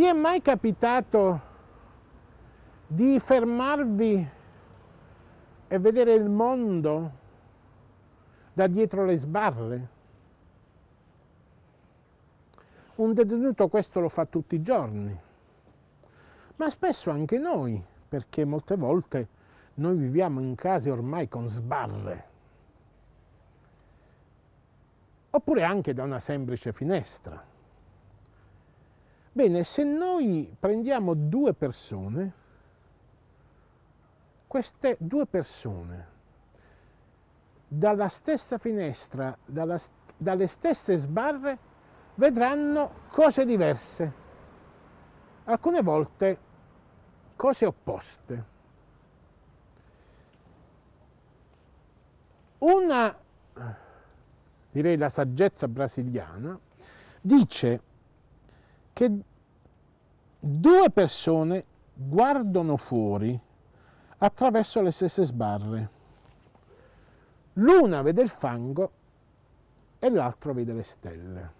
Vi è mai capitato di fermarvi e vedere il mondo da dietro le sbarre? Un detenuto questo lo fa tutti i giorni, ma spesso anche noi, perché molte volte noi viviamo in case ormai con sbarre, oppure anche da una semplice finestra. Bene, se noi prendiamo due persone, queste due persone, dalla stessa finestra, dalla, dalle stesse sbarre, vedranno cose diverse, alcune volte cose opposte. Una, direi la saggezza brasiliana, dice che due persone guardano fuori attraverso le stesse sbarre. L'una vede il fango e l'altra vede le stelle.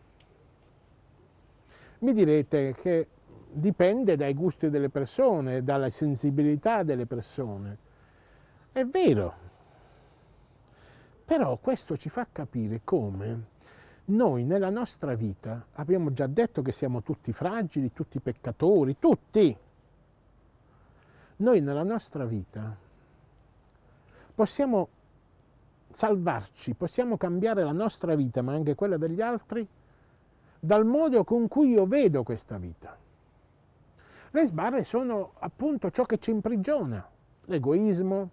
Mi direte che dipende dai gusti delle persone, dalla sensibilità delle persone. È vero, però questo ci fa capire come noi nella nostra vita abbiamo già detto che siamo tutti fragili, tutti peccatori, tutti. Noi nella nostra vita possiamo salvarci, possiamo cambiare la nostra vita, ma anche quella degli altri, dal modo con cui io vedo questa vita. Le sbarre sono appunto ciò che ci imprigiona, l'egoismo,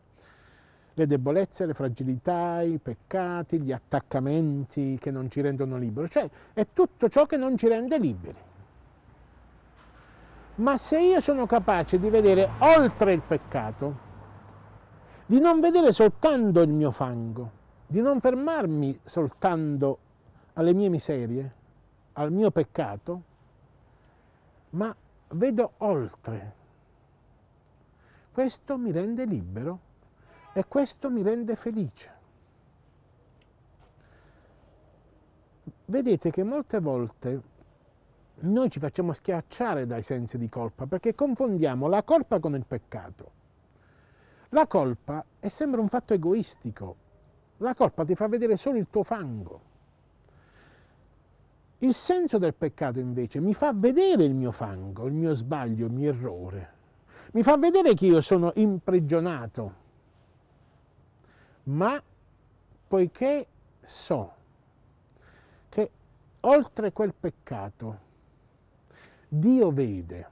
le debolezze, le fragilità, i peccati, gli attaccamenti che non ci rendono liberi, cioè è tutto ciò che non ci rende liberi. Ma se io sono capace di vedere oltre il peccato, di non vedere soltanto il mio fango, di non fermarmi soltanto alle mie miserie, al mio peccato, ma vedo oltre. Questo mi rende libero e questo mi rende felice. Vedete che molte volte noi ci facciamo schiacciare dai sensi di colpa perché confondiamo la colpa con il peccato. La colpa è sempre un fatto egoistico, la colpa ti fa vedere solo il tuo fango. Il senso del peccato invece mi fa vedere il mio fango, il mio sbaglio, il mio errore. Mi fa vedere che io sono imprigionato ma poiché so che oltre quel peccato Dio vede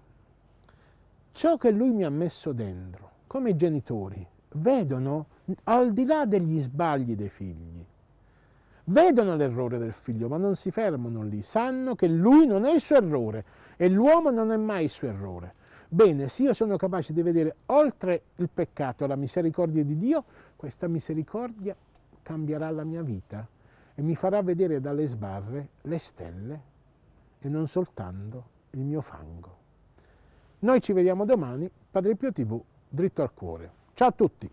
ciò che Lui mi ha messo dentro, come i genitori, vedono al di là degli sbagli dei figli. Vedono l'errore del figlio, ma non si fermano lì, sanno che lui non è il suo errore e l'uomo non è mai il suo errore. Bene, se io sono capace di vedere oltre il peccato la misericordia di Dio, questa misericordia cambierà la mia vita e mi farà vedere dalle sbarre le stelle e non soltanto il mio fango. Noi ci vediamo domani, Padre Pio TV, dritto al cuore. Ciao a tutti!